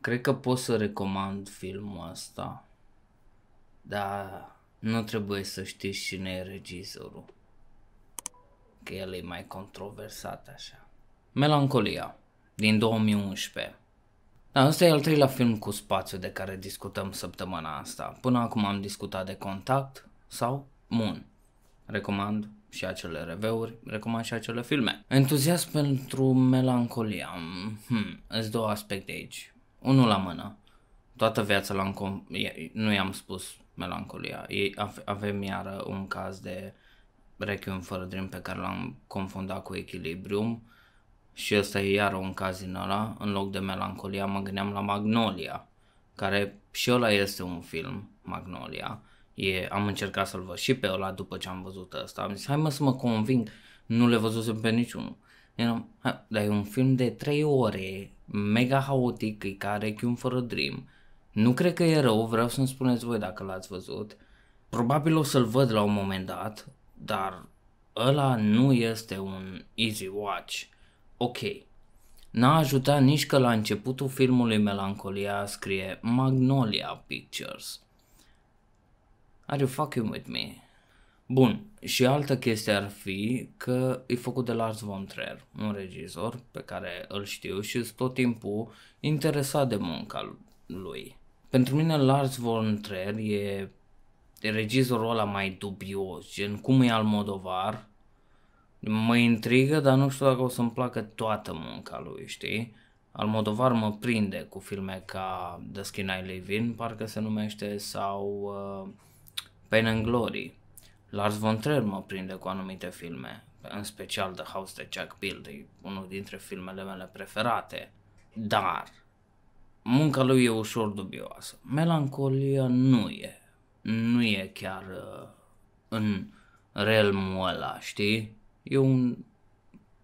Cred că pot să recomand filmul ăsta. Dar nu trebuie să știi cine e regizorul. Că el e mai controversat așa. Melancolia, din 2011. Da, ăsta e al treilea film cu spațiu de care discutăm săptămâna asta. Până acum am discutat de Contact sau Moon. Recomand și acele reveuri, recomand și acele filme. Entuziasm pentru melancolia. Hmm, îți două aspecte aici unul la mână, toată viața l-am com- nu i-am spus melancolia. Avem iară un caz de Requiem fără Dream pe care l-am confundat cu Equilibrium și ăsta e iară un caz din ăla. În loc de melancolia mă gândeam la Magnolia, care și ăla este un film, Magnolia. E, am încercat să-l văd și pe ăla după ce am văzut ăsta. Am zis, hai mă să mă conving. Nu le văzusem pe niciunul eram, ha, dar e un film de 3 ore, mega haotic, e care e un fără Dream. Nu cred că e rău, vreau să-mi spuneți voi dacă l-ați văzut. Probabil o să-l văd la un moment dat, dar ăla nu este un easy watch. Ok. N-a ajutat nici că la începutul filmului Melancolia scrie Magnolia Pictures. Are you fucking with me? Bun, și altă chestie ar fi că e făcut de Lars von Trier, un regizor pe care îl știu și sunt tot timpul interesat de munca lui. Pentru mine Lars von Trier e regizorul ăla mai dubios, gen cum e al Modovar, mă intrigă, dar nu știu dacă o să-mi placă toată munca lui, știi? Almodovar mă prinde cu filme ca The Skin I Live In, parcă se numește, sau uh, Pain and Glory, Lars von Trier mă prinde cu anumite filme, în special The House de Jack Bill, e unul dintre filmele mele preferate, dar munca lui e ușor dubioasă. Melancolia nu e, nu e chiar uh, în realmul ăla, știi? E un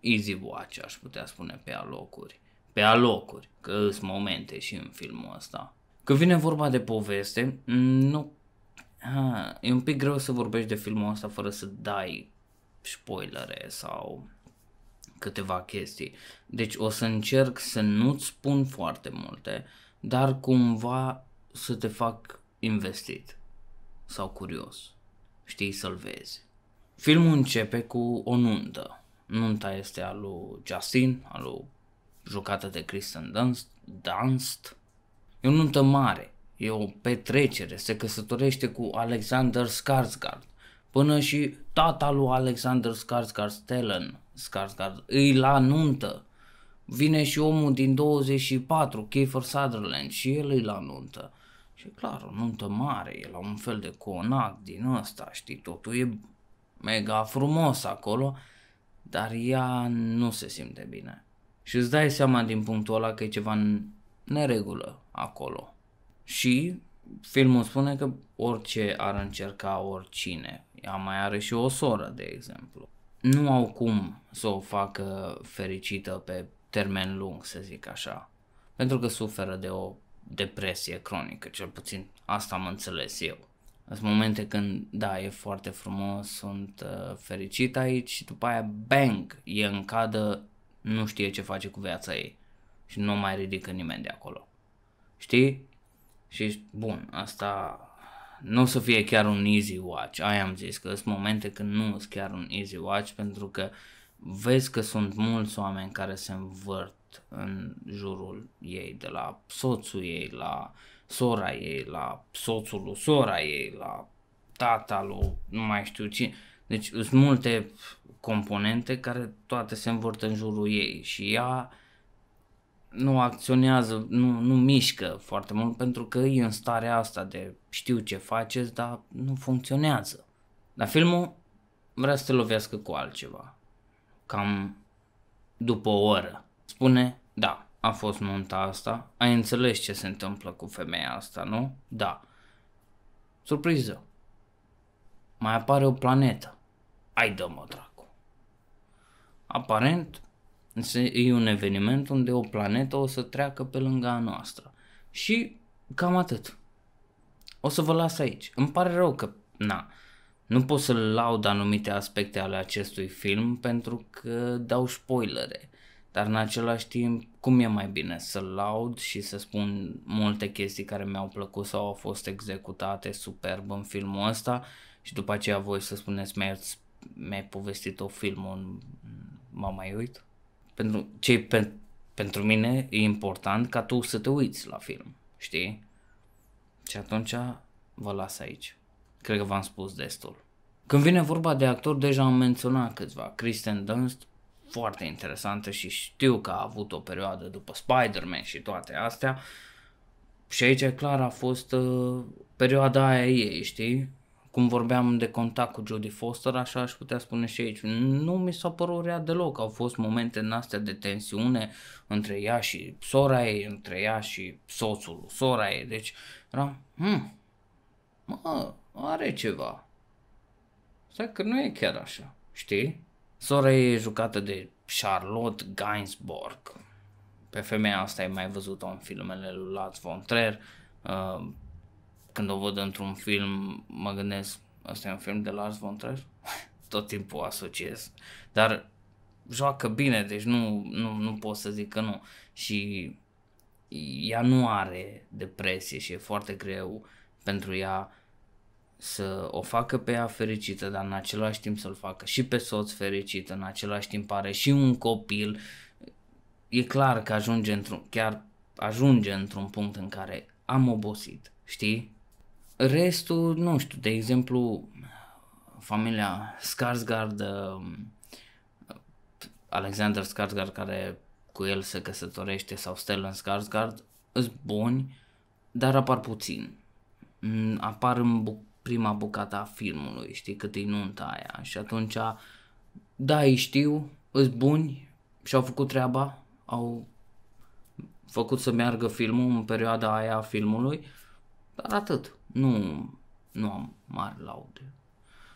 easy watch, aș putea spune, pe alocuri. Pe alocuri, că sunt momente și în filmul ăsta. Când vine vorba de poveste, nu ha, e un pic greu să vorbești de filmul ăsta fără să dai spoilere sau câteva chestii. Deci o să încerc să nu-ți spun foarte multe, dar cumva să te fac investit sau curios. Știi să-l vezi. Filmul începe cu o nuntă. Nunta este a lui Justin, a lui jucată de Kristen Dunst, Dunst. E o nuntă mare, e o petrecere, se căsătorește cu Alexander Skarsgård. Până și tata lui Alexander Skarsgård, Stellan Skarsgård, îi la nuntă. Vine și omul din 24, Kiefer Sutherland, și el îi la nuntă. Și clar, o nuntă mare, e la un fel de conac din ăsta, știi, totul e mega frumos acolo, dar ea nu se simte bine. Și îți dai seama din punctul ăla că e ceva în neregulă acolo. Și filmul spune că orice ar încerca oricine, ea mai are și o soră, de exemplu, nu au cum să o facă fericită pe termen lung, să zic așa, pentru că suferă de o depresie cronică, cel puțin asta am înțeles eu. Sunt momente când, da, e foarte frumos, sunt uh, fericit aici și după aia, bang, e în cadă, nu știe ce face cu viața ei și nu mai ridică nimeni de acolo. Știi? Și bun, asta nu o să fie chiar un easy watch, aia am zis, că sunt momente când nu sunt chiar un easy watch pentru că vezi că sunt mulți oameni care se învârt în jurul ei, de la soțul ei, la sora ei, la soțul lui sora ei, la tata lui nu mai știu cine. Deci sunt multe componente care toate se învârt în jurul ei și ea nu acționează, nu, nu mișcă foarte mult pentru că e în starea asta de știu ce faceți, dar nu funcționează. Dar filmul vrea să te lovească cu altceva. Cam după o oră. Spune, da, a fost nunta asta, ai înțeles ce se întâmplă cu femeia asta, nu? Da. Surpriză. Mai apare o planetă. Ai dă-mă dracu. Aparent, E un eveniment unde o planetă o să treacă pe lângă a noastră. Și cam atât. O să vă las aici. Îmi pare rău că, na, nu pot să laud anumite aspecte ale acestui film pentru că dau spoilere. Dar în același timp, cum e mai bine să laud și să spun multe chestii care mi-au plăcut sau au fost executate superb în filmul ăsta și după aceea voi să spuneți mi-ai, povestit o filmul, am mai uit? Pentru, ce pe, pentru mine e important ca tu să te uiți la film, știi? Și atunci vă las aici. Cred că v-am spus destul. Când vine vorba de actor, deja am menționat câțiva. Kristen Dunst, foarte interesantă și știu că a avut o perioadă după Spider-Man și toate astea. Și aici clar a fost uh, perioada aia ei, știi? cum vorbeam de contact cu Jodie Foster, așa aș putea spune și aici. Nu mi s-a părut rea deloc, au fost momente în astea de tensiune între ea și sora ei, între ea și soțul sora ei, deci eram, hmm, mă, are ceva. Stai că nu e chiar așa, știi? Sora ei e jucată de Charlotte Gainsbourg. Pe femeia asta ai mai văzut-o în filmele lui Lars von Trier, uh, când o văd într-un film, mă gândesc, asta e un film de Lars von Trier? Tot timpul o asociez. Dar joacă bine, deci nu, nu, nu pot să zic că nu. Și ea nu are depresie și e foarte greu pentru ea să o facă pe ea fericită, dar în același timp să-l facă și pe soț fericit, în același timp are și un copil. E clar că ajunge într-un, chiar ajunge într-un punct în care am obosit, știi? Restul, nu știu, de exemplu, familia Skarsgård, um, Alexander Skarsgård care cu el se căsătorește sau Stellan Skarsgård, sunt buni, dar apar puțin. Mm, apar în bu- prima bucată a filmului, știi, cât e nunta aia și atunci, da, îi știu, sunt buni și-au făcut treaba, au făcut să meargă filmul în perioada aia a filmului, dar atât nu, nu am mari laude.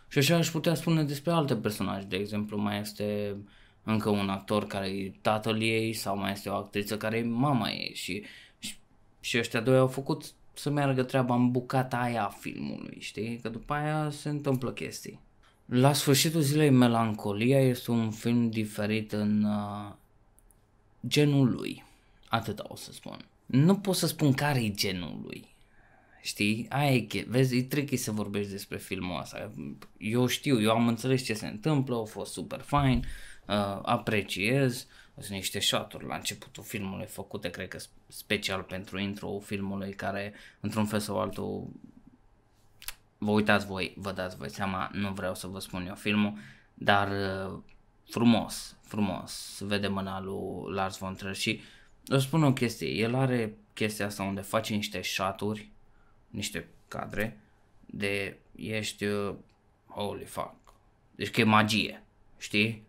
Și așa aș putea spune despre alte personaje, de exemplu mai este încă un actor care e tatăl ei sau mai este o actriță care e mama ei și, și, și ăștia doi au făcut să meargă treaba în bucata aia a filmului, știi? Că după aia se întâmplă chestii. La sfârșitul zilei, Melancolia este un film diferit în uh, genul lui. Atât o să spun. Nu pot să spun care e genul lui. Știi? Aia e che- Vezi, e tricky să vorbești despre filmul ăsta. Eu știu, eu am înțeles ce se întâmplă, a fost super fine, uh, apreciez. Sunt niște shoturi la începutul filmului făcute, cred că special pentru intro filmului, care într-un fel sau altul vă uitați voi, vă dați voi seama, nu vreau să vă spun eu filmul, dar uh, frumos, frumos, se vede mâna lui Lars von Trier și o spun o chestie, el are chestia asta unde face niște șaturi niște cadre de ești, uh, holy fuck, deci că e magie, știi?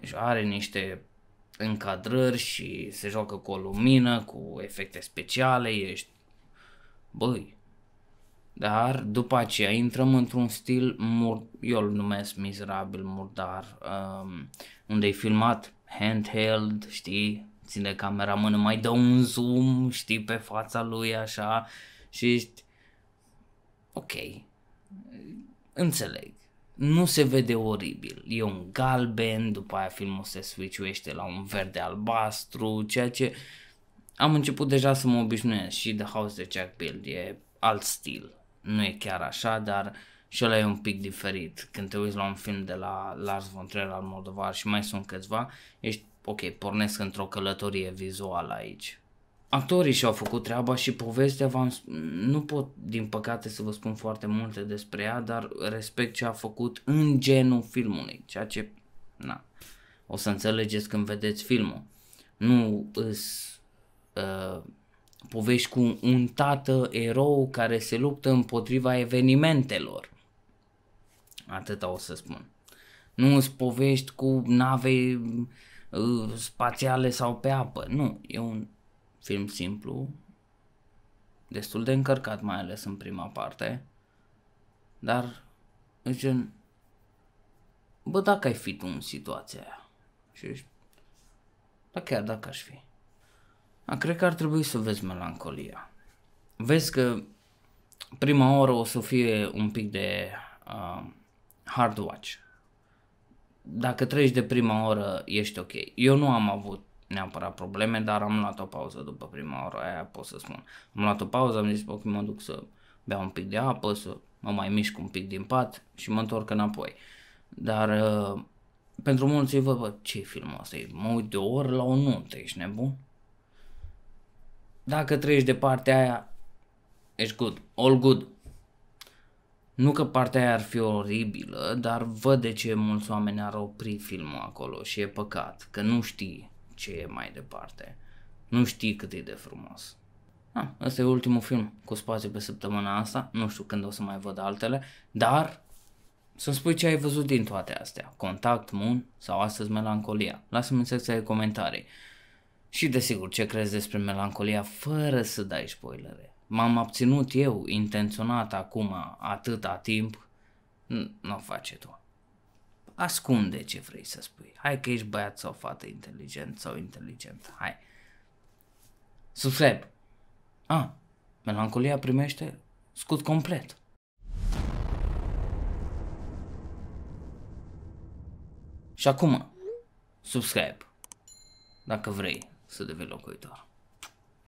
Deci are niște încadrări și se joacă cu o lumină, cu efecte speciale, ești, băi, dar după aceea intrăm într-un stil, mur, eu îl numesc mizerabil, murdar, um, unde e filmat handheld, știi, ține camera mână, mai dă un zoom, știi, pe fața lui așa și ești, ok, înțeleg, nu se vede oribil, e un galben, după aia filmul se switchuiește la un verde albastru, ceea ce am început deja să mă obișnuiesc și The House de Jack Build e alt stil, nu e chiar așa, dar și ăla e un pic diferit. Când te uiți la un film de la Lars von Trier al Moldovar și mai sunt câțiva, ești ok, pornesc într-o călătorie vizuală aici actorii și-au făcut treaba și povestea v-am, nu pot din păcate să vă spun foarte multe despre ea, dar respect ce a făcut în genul filmului, ceea ce na, o să înțelegeți când vedeți filmul. Nu îs uh, povești cu un tată erou care se luptă împotriva evenimentelor. Atâta o să spun. Nu îți povești cu nave uh, spațiale sau pe apă. Nu, e un film simplu, destul de încărcat mai ales în prima parte, dar în gen, bă, dacă ai fi tu în situația aia, și da chiar dacă aș fi. A, cred că ar trebui să vezi melancolia. Vezi că prima oră o să fie un pic de uh, hard watch. Dacă treci de prima oră, ești ok. Eu nu am avut neapărat probleme, dar am luat o pauză după prima oră, aia pot să spun. Am luat o pauză, am zis, ok, mă duc să beau un pic de apă, să mă mai mișc un pic din pat și mă întorc înapoi. Dar uh, pentru mulți vă, bă, ce film ăsta e? Mă uit de o oră la o nuntă, ești nebun? Dacă treci de partea aia, ești good, all good. Nu că partea aia ar fi oribilă, dar văd de ce mulți oameni ar opri filmul acolo și e păcat, că nu știi ce e mai departe. Nu știi cât e de frumos. Ah, ăsta e ultimul film cu spațiu pe săptămâna asta, nu știu când o să mai văd altele, dar să spui ce ai văzut din toate astea, Contact, Moon sau astăzi Melancolia. Lasă-mi în secția de comentarii. Și desigur, ce crezi despre Melancolia fără să dai spoilere. M-am abținut eu intenționat acum atâta timp, nu o face tu ascunde ce vrei să spui. Hai că ești băiat sau fată inteligent sau inteligent. Hai. Subscribe. Ah, melancolia primește scut complet. Și acum, subscribe, dacă vrei să devii locuitor.